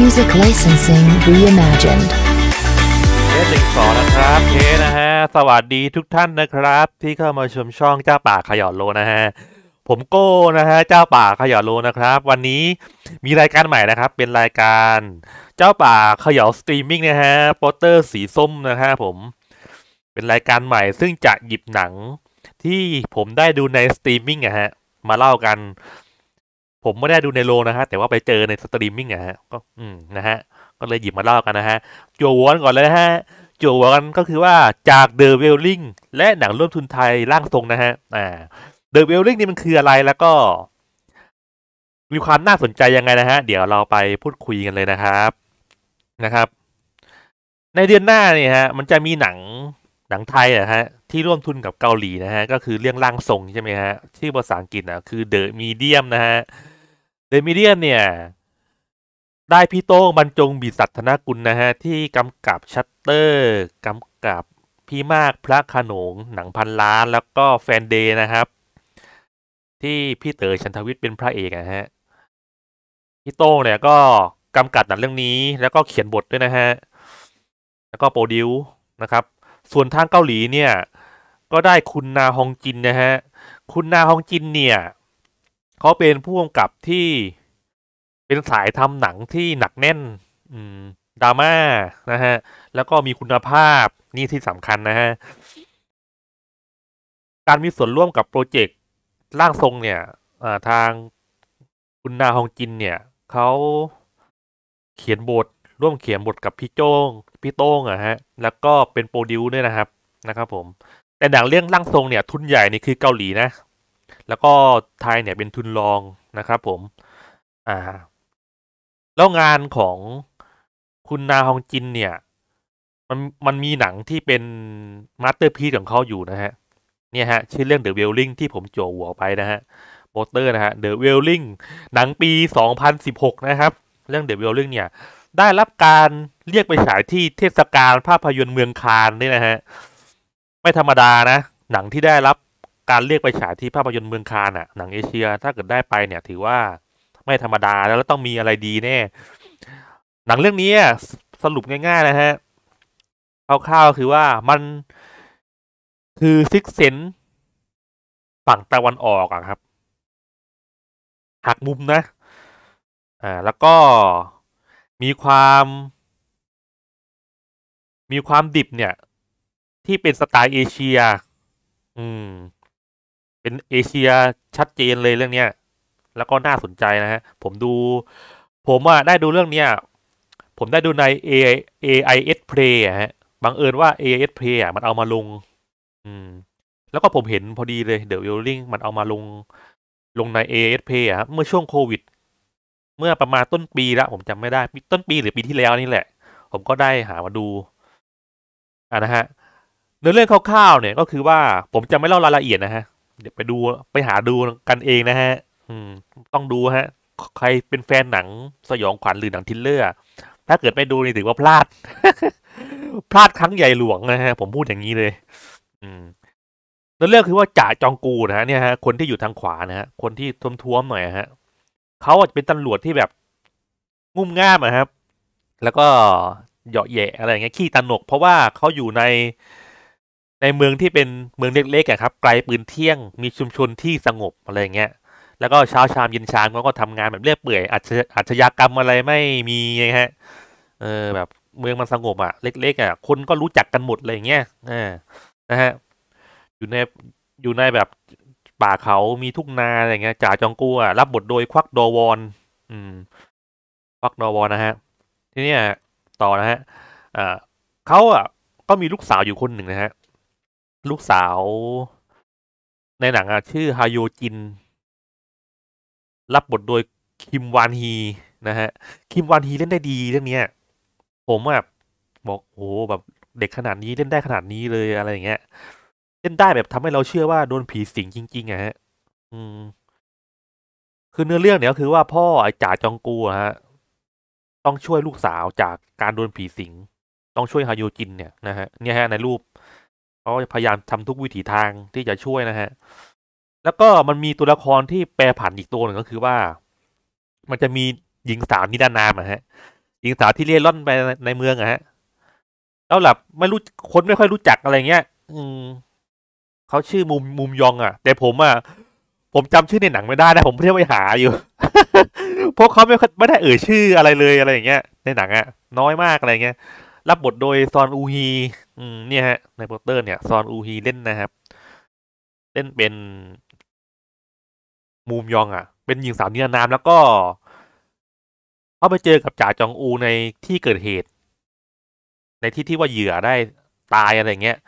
Music Licensing Reimagined เทสหนึ่งสองนะครับเคนะฮะสวัสดีทุกท่านนะครับ ที่เข้ามาชมช่องเจ้าป่าขย่อดโลนะฮะ ผมโก้นะฮะเจ้าป่าขย่อดโลนะครับ วันนี้มีรายการใหม่นะครับเป็นรายการเจ้าป่าขย่อนสตรีมมิ่งนะฮะ โปสเตอร์สีส้มนะฮะผมเป็นรายการใหม่ซึ่งจะหยิบหนังที่ผมได้ดูในสตรีมมิ่งนะฮะมาเล่ากันผมไม่ได้ดูในโรงนะฮะแต่ว่าไปเจอในสตรีมมิ่งอะฮะก็อืมนะฮะก็เลยหยิบมาเล่ากันนะฮะจัววอนก่อนเลยนะฮะจัววอนก็คือว่าจากเดอะเวลลิงและหนังร่วมทุนไทยร่างทรงนะฮะอ่าเดอะเวลลิงนี่มันคืออะไร แล้วก็ มีความน่าสนใจยังไงนะฮะ เดี๋ยวเราไปพูดคุยกันเลยนะครับนะครับ ในเดือนหน้าเนี่ยฮะ มันจะมีหนังหนังไทยนะฮะ ที่ร่วมทุนกับเกาหลีนะฮะก็คือเรื่องร่างทรงใช่ไหมฮะที่ภาษาอังกฤษอะคือเดอะมีเดียมนะฮะเดมิเดียนเนี่ย ได้พี่โต้งบรรจงบิสัตนกุลนะฮะที่กำกับชัตเตอร์กำกับพี่มากพระขนง หนังพันล้าน แล้วก็แฟนเดย์นะครับ ที่พี่เต๋อชันทวิทย์เป็นพระเอกนะฮะพี่โต้งเนี่ยก็กำกับหนังเรื่องนี้แล้วก็เขียนบทด้วยนะฮะแล้วก็โปรดิวนะครับ ส่วนทางเกาหลีเนี่ยก็ได้คุณนาฮองจินนะฮะคุณนาฮองจินเนี่ยเขาเป็นผู้กำกับที่เป็นสายทำหนังที่หนักแน่นดราม่านะฮะแล้วก็มีคุณภาพนี่ที่สำคัญนะฮะการมีส่วนร่วมกับโปรเจกต์ร่างทรงเนี่ยทางคุณนาฮองจินเนี่ยเขาเขียนบทร่วมเขียนบทกับพี่โจ้งพี่โต้งอะฮะ แล้วก็เป็นโปรดิวด้วยนะครับนะครับผมแต่หนังเรื่องร่างทรงเนี่ย ทุนใหญ่นี่คือเกาหลีนะแล้วก็ไทยเนี่ยเป็นทุนรองนะครับผมอ่าแล้วงานของคุณนาฮองจินเนี่ย มันมันมีหนังที่เป็นมาสเตอร์พีซของเขาอยู่นะฮะเนี่ยฮะชื่อเรื่อง The w e l l i n g ที่ผมโจหัวไปนะฮะโปสเตอร์นะฮะ The w e l l i n g หนังปี 2016 นะครับ เรื่อง The w e l l i n g เนี่ย ได้รับการเรียกไปฉายที่เทศกาลภาพยนตร์เมืองคานนี่นะฮะไม่ธรรมดานะ หนังที่ได้รับการเรียกไปฉายที่ภาพยนตร์เมืองคานอะหนังเอเชียถ้าเกิดได้ไปเนี่ย ถือว่าไม่ธรรมดาแล้วต้องมีอะไรดีแน่หนังเรื่องนี้สรุปง่ายๆนะฮะคร่าวๆคือว่ามันคือซิกเซนฝั่งตะวันออกอะครับ หักมุมนะ อ่า แล้วก็มีความ มีความดิบเนี่ย ที่เป็นสไตล์เอเชีย อืมเป็นเอเชียชัดเจนเลยเรื่องเนี้ย แล้วก็น่าสนใจนะฮะผมดู ผมอ่ะได้ดูเรื่องเนี้ยผมได้ดูใน A AIS Play ฮะบังเอิญว่า AIS Play อ่ะมันเอามาลง อืม แล้วก็ผมเห็นพอดีเลยเดอะวิลลิงมันเอามาลง ลงใน AIS Play อะเมื่อช่วงโควิด เมื่อประมาณต้นปีละ ผมจำไม่ได้ต้นปีหรือปีที่แล้วนี่แหละ ผมก็ได้หามาดูอ่ะนะฮะในเรื่องคร่าวๆเนี่ยก็คือว่าผมจะไม่เล่ารายละเอียดนะฮะเดี๋ยวไปดูไปหาดูกันเองนะฮะอืม ต้องดูฮะ ใครเป็นแฟนหนังสยองขวัญหรือหนังทิลเลอร์ ถ้าเกิดไม่ดูนี่ถือว่าพลาด พลาดครั้งใหญ่หลวงนะฮะ ผมพูดอย่างนี้เลย อืมแล้วเรื่องคือว่าจ่าจองกูนะฮะ เนี่ยฮะ คนที่อยู่ทางขวานะฮะ คนที่ท้วมๆหน่อยฮะเขาอาจจะเป็นตำรวจที่แบบงุ่มง่ามนะครับ แล้วก็เหยาะแยะอะไรอย่างเงี้ยขี้ตนกเพราะว่าเขาอยู่ในในเมืองที่เป็นเมืองเล็กๆครับ ไกลปืนเที่ยงมีชุมชนที่สงบอะไรเงี้ยแล้วก็เช้าชามเย็นชามก็ทำงานแบบเรียบเปื่อยอาะญากรรมอะไรไม่มีนะฮะเออแบบเมืองมันสงบอ่ะ เล็ก ๆอ่ะคนก็รู้จักกันหมดเลยเงี้ยอ่านะฮะอยู่ในอยู่ในแบบป่าเขามีทุ่งนาอะไรเงี้ยจ่าจองกู้อะรับบทโดยควักดอวอนอืม ควักดอวอนนะฮะ ทีนี้ต่อนะฮะอ่าเขาอ่ะก็มีลูกสาวอยู่คนหนึ่งนะฮะลูกสาวในหนังอะชื่อฮายโยจิน รับบทโดยคิมวานฮีนะฮะคิมวานฮีเล่นได้ดีเรื่องนี้ผมแบบบอกโอ้แบบเด็กขนาดนี้เล่นได้ขนาดนี้เลยอะไรอย่างเงี้ยเล่นได้แบบทำให้เราเชื่อว่าโดนผีสิงจริง ๆอะฮะอืมคือเนื้อเรื่องเนี่ยคือว่าพ่อไอ้จ่าจองกูฮะต้องช่วยลูกสาวจากการโดนผีสิง ต้องช่วยฮายโยจินเนี่ยนะฮะเนี่ยฮะในรูปขาพยายามทำทุกวิถีทางที่จะช่วยนะฮะ แล้วก็มันมีตัวละครที่แปรผันอีกตัวหนึ่งก็คือว่า มันจะมีหญิงสาวนิรนามอะฮะ หญิงสาวที่เล่ร่อนไปในเมืองอะฮะ แล้วหลับไม่รู้คนไม่ค่อยรู้จักอะไรเงี้ยอืมเขาชื่อมุมมุมยองอะแต่ผมอะผมจำชื่อในหนังไม่ได้นะ ผมเที่ยวไปหาอยู่ เพราะเขาไม่ไม่ได้เอ่ยชื่ออะไรเลยอะไรอย่างเงี้ย ในหนังอะน้อยมากอะไรเงี้ยรับบทโดยซอน อูฮีอืมเนี่ยฮะในโปสเตอร์เนี่ยซอนอูฮีเล่นนะครับ เล่นเป็นมูมยองอ่ะเป็นหญิงสาวนิรนาม แล้วก็เขาไปเจอกับจ่าจองอูในที่เกิดเหตุ ในที่ที่ว่าเหยื่อได้ตายอะไรเงี้ย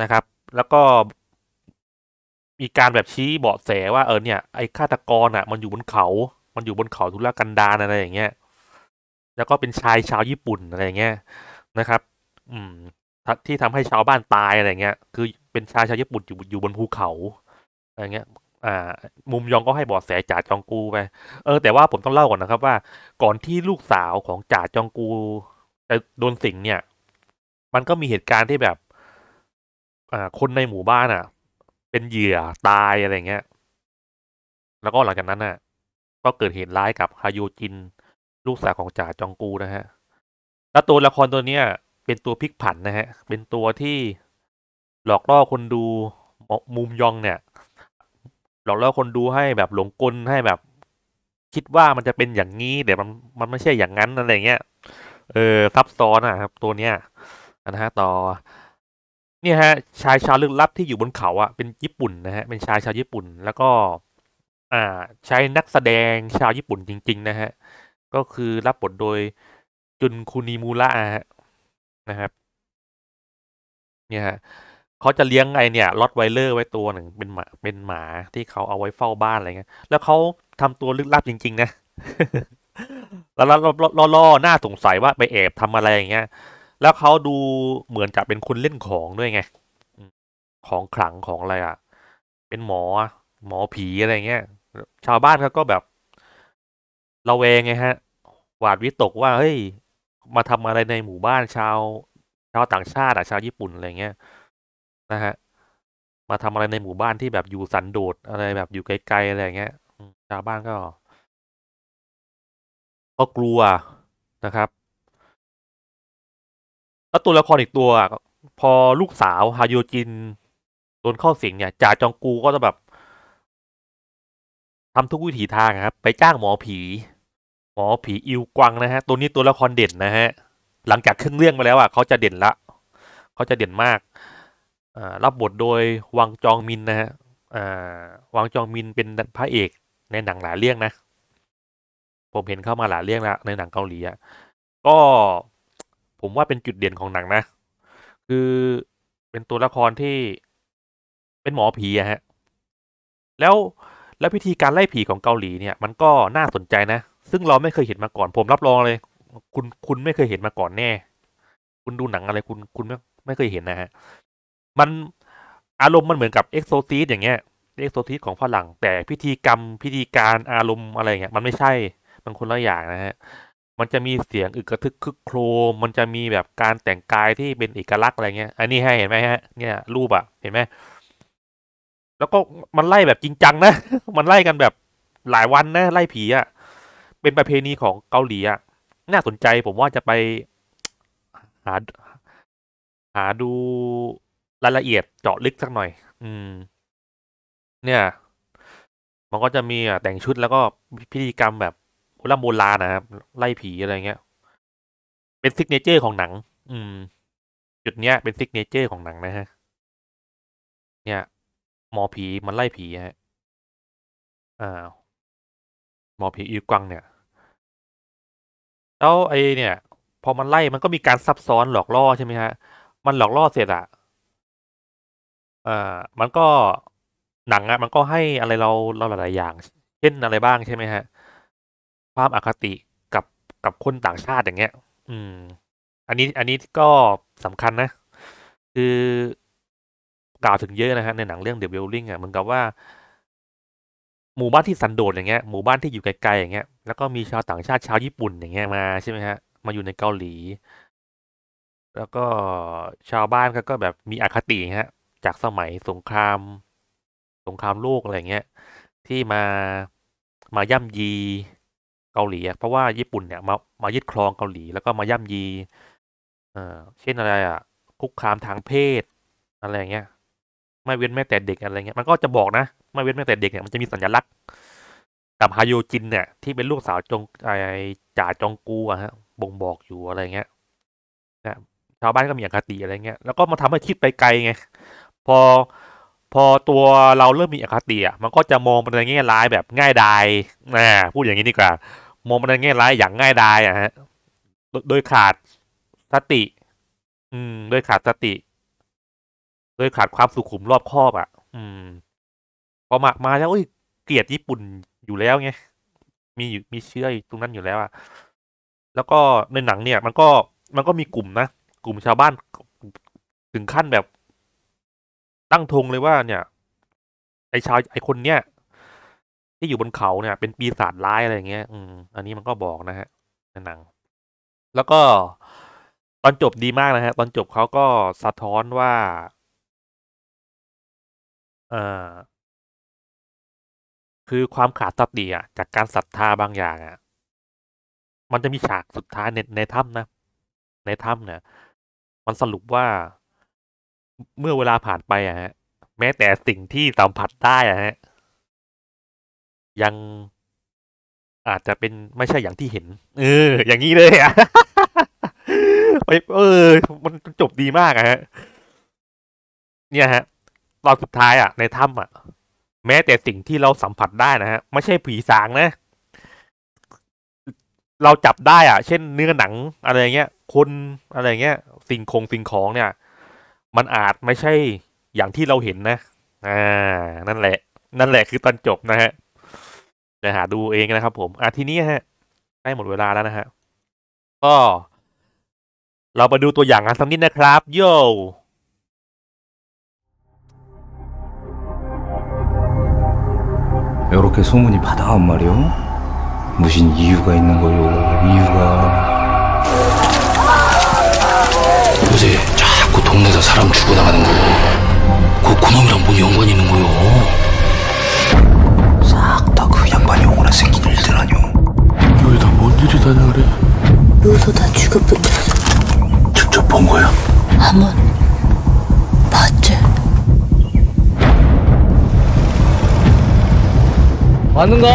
นะครับ แล้วก็มีการแบบชี้เบาะแสว่าเออเนี่ยไอ้ฆาตกรอ่ะ มันอยู่บนเขา มันอยู่บนเขาทุรกันดารอะไรอย่างเงี้ยแล้วก็เป็นชายชาวญี่ปุ่นอะไรเงี้ยนะครับ อืมที่ทำให้ชาวบ้านตายอะไรเงี้ยคือเป็นชายชาวญี่ปุ่นอยู่อยู่บนภูเขาอะไรเงี้ย อ่ามุมยองก็ให้บอดแสจ่าจองกูไปเออแต่ว่าผมต้องเล่าก่อนนะครับ ว่าก่อนที่ลูกสาวของจ่าจองกูจะโดนสิงเนี่ย มันก็มีเหตุการณ์ที่แบบ อ่า คนในหมู่บ้านอ่ะ เป็นเหยื่อตายอะไรเงี้ยแล้วก็หลังจากนั้นอ่ะ ก็เกิดเหตุร้ายกับฮาโยจินลูกสาวของจ่าจองกูนะฮะ แล้วตัวละครตัวเนี้ย เป็นตัวพลิกผันนะฮะ เป็นตัวที่หลอกล่อคนดูมุมยองเนี่ย หลอกล่อคนดูให้แบบหลงกลให้แบบ คิดว่ามันจะเป็นอย่างนี้แต่มันมันไม่ใช่อย่างนั้นอะไรเงี้ย เออซับซ้อนนะครับตัวเนี้ยนะฮะต่อเนี่ยฮะชายชาวลึกลับที่อยู่บนเขาอ่ะเป็นญี่ปุ่นนะฮะเป็นชายชาวญี่ปุ่น แล้วก็ อ่า ใช้นักแสดงชาวญี่ปุ่นจริงๆนะฮะก็คือรับบทโดยจุนคุนิมูระนะครับ เนี่ยฮะเขาจะเลี้ยงไอเนี่ยล็อตไวเลอร์ไว้ตัวหนึ่งเป็นหมาเป็นหมาที่เขาเอาไว้เฝ้าบ้านอะไรเงี้ยแล้วเขาทำตัวลึกลับจริงๆนะแล้วล่อๆหน้าสงสัยว่าไปแอบทำอะไรอย่างเงี้ยแล้วเขาดูเหมือนจะเป็นคนเล่นของด้วยไงของขลังของอะไรอ่ะเป็นหมอ หมอผีอะไรเงี้ยชาวบ้านเขาก็แบบเราเองไง ฮะหวาดวิตกว่าเฮ้ยมาทำอะไรในหมู่บ้านชาวชาวต่างชาติอะชาวญี่ปุ่นอะไรเงี้ยนะฮะมาทำอะไรในหมู่บ้านที่แบบอยู่สันโดษอะไรแบบอยู่ไกลๆอะไรเงี้ยชาวบ้านก็ ก็กลัวนะครับ แล้วตัวละครอีกตัว พอลูกสาว ฮาโยจินโดนเข้าสิงเนี่ยจ่าจองกูก็จะแบบทำทุกวิถีทางครับไปจ้างหมอผีหมอผีอิวกวังนะฮะตัวนี้ตัวละครเด่นนะฮะหลังจากครึ่งเรื่องมาแล้วอ่ะเขาจะเด่นละเขาจะเด่นมากรับบทโดยวังจองมินนะฮะวังจองมินเป็นพระเอก ในหนังหลายเรื่องนะ ผมเห็นเข้ามาหลายเรื่องแล้วในหนังเกาหลีอ่ะก็ผมว่าเป็นจุดเด่นของหนังนะ คือเป็นตัวละครที่เป็นหมอผีอะฮะแล้วแล้วพิธีการไล่ผีของเกาหลีเนี่ย มันก็น่าสนใจนะซึ่งเราไม่เคยเห็นมาก่อน ผมรับรองเลย คุณคุณไม่เคยเห็นมาก่อนแน่ คุณดูหนังอะไร คุณ คุณไม่ ไม่เคยเห็นนะฮะ มัน อารมณ์มันเหมือนกับเอ็กโซซีสอย่างเงี้ย เอ็กโซซีสของฝรั่งแต่พิธีกรรมพิธีการ อารมณ์อะไรเงี้ย มันไม่ใช่ มันคนละอย่างนะฮะ มันจะมีเสียงอึกกระทึกคึกโครม มันจะมีแบบการแต่งกายที่เป็นเอกลักษณ์อะไรเงี้ย อันนี้ให้เห็นไหมฮะ เนี่ยรูปอะเห็นไหม แล้วก็มันไล่แบบจริงจังนะ มันไล่กันแบบหลายวันนะไล่ผีอะเป็นประเพณีของเกาหลีอ่ะ น่าสนใจผมว่าจะไป หาหาดูรายละเอียดเจาะลึกสักหน่อย อืม เนี่ย มันก็จะมีอ่ะแต่งชุดแล้วก็พิธีกรรมแบบโบราณโบราณนะครับ ไล่ผีอะไรเงี้ย เป็นซิกเนเจอร์ของหนัง อืม จุดเนี้ยเป็นซิกเนเจอร์ของหนังนะฮะ เนี่ย หมอผีมันไล่ผีฮะอ้าวหมอผีอีกวังเนี่ยแล้วไอเนี่ย พอมันไล่มันก็มีการซับซ้อนหลอกล่อใช่ไหมฮะ มันหลอกล่อเสร็จอะเอ่อมันก็หนังอะมันก็ให้อะไรเราเราหลายอย่าง เช่นอะไรบ้างใช่ไหมฮะความอคติกับกับคนต่างชาติอย่างเงี้ย อืม อันนี้อันนี้ก็สำคัญนะ คือ กล่าวถึงเยอะนะฮะ ในหนังเรื่องเดบิวลิงอะเหมือนกับว่าหมู่บ้านที่สันโดษอย่างเงี้ยหมู่บ้านที่อยู่ไกลๆอย่างเงี้ยแล้วก็มีชาวต่างชาติ ชาวญี่ปุ่นอย่างเงี้ยมาใช่ไหมฮะมาอยู่ในเกาหลี แล้วก็ชาวบ้านก็ก็แบบมีอคติฮะ จากสมัยสงคราม สงครามโลกอะไรเงี้ย ที่มามาย่ำยี เกาหลีเพราะว่าญี่ปุ่นเนี่ย มามายึดครองเกาหลีแล้วก็มาย่ำยีเออเช่นอะไรอ่ะ คุกคามทางเพศ อะไรเงี้ยไม่เว้นแม้แต่เด็กอะไรเงี้ย มันก็จะบอกนะไม่เว้นแม้แต่เด็กเนี่ยมันจะมีสัญลักษณ์กับฮายูจินเนี่ย ที่เป็นลูกสาวจงไอจ่าจงกูอะฮะ บ่งบอกอยู่อะไรเงี้ยนะชาวบ้านก็มีอคติอะไรเงี้ยแล้วก็มาทำให้คิดไปไกลไงพอพอตัวเราเริ่มมีอคติอ่ะมันก็จะมองมันในแง่ร้ายแบบง่ายดายนะพูดอย่างนี้ดีกว่า มองมันในแง่ร้ายอย่างง่ายดายอ่ะฮะโดยขาดสติ อืมโดยขาดสติ โดยขาดความสุขุมรอบคอบอ่ะ อืมพอมามาแล้ว้ย เกลียดญี่ปุ่นอยู่แล้วไง มีมีเชื่อตรงนั้นอยู่แล้วอะแล้วก็ในหนังเนี่ย มันก็ มันก็มีกลุ่มนะ กลุ่มชาวบ้านถึงขั้นแบบตั้งธงเลยว่า เนี่ย ไอชาวไอคนเนี้ย ที่อยู่บนเขา เนี่ย เป็นปีศาจร้ายอะไรอย่างเงี้ย อืมอันนี้มันก็บอกนะ ฮะ ในหนัง แล้วก็ตอนจบดีมากนะฮะ ตอนจบเขาก็สะท้อนว่าอ่าคือความขาดสติอ่ะจากการศรัทธาบางอย่างอ่ะ มันจะมีฉากสุดท้ายในในถ้ำนะในถ้ำเนี่ยมันสรุปว่าเมื่อเวลาผ่านไปอ่ะฮะแม้แต่สิ่งที่สัมผัสได้อ่ะฮะยังอาจจะเป็นไม่ใช่อย่างที่เห็น เอออย่างนี้เลยอ่ะไปเออมันจบดีมากอ่ะฮะเนี่ย ฮะ ตอนสุดท้ายอ่ะ ในถ้ำอ่ะแม้แต่สิ่งที่เราสัมผัสได้นะฮะไม่ใช่ผีสางนะ เราจับได้อะเช่นเนื้อหนังอะไรเงี้ยคนอะไรเงี้ยสิ่งคงสิ่งของเนี่ย มันอาจไม่ใช่อย่างที่เราเห็นนะ อ่า นั่นแหละ นั่นแหละคือตอนจบนะฮะจะหาดูเองนะครับผมอ่ะทีนี้ฮะใกล้หมดเวลาแล้วนะฮะก็เราไปดูตัวอย่างกันสักนิดนะครับโย่ 이렇게 소문이 받아온 말이오? 무슨 이유가 있는 거요? 이유가 요새 자꾸 동네에서 사람 죽어나가는 거요. 그 그놈이랑 뭔 연관이 있는 거요? 싹 다 그 양반이 오거나 생긴 일들 아니오? 여기다 뭔 일이 다냐 그래? 요서 다죽었버렸 직접 본 거야? 한 번. 맞는가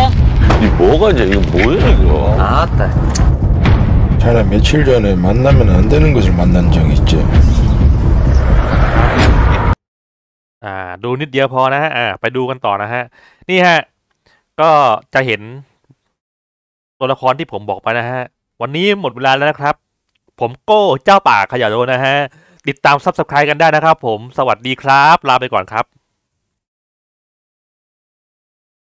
이뭐가이제이거뭐야이거아따자네며칠전에만나면안되는것을만난적있지อ่าดูนิดเดียวพอนะฮะอ่าไปดูกันต่อนะฮะนี่ฮะก็จะเห็นตัวละครที่ผมบอกไปนะฮะวันนี้หมดเวลาแล้วนะครับผมโก้เจ้าป่าขยะโดนะฮะติดตามซับสไครต์กันได้นะครับผมสวัสดีครับลาไปก่อนครับ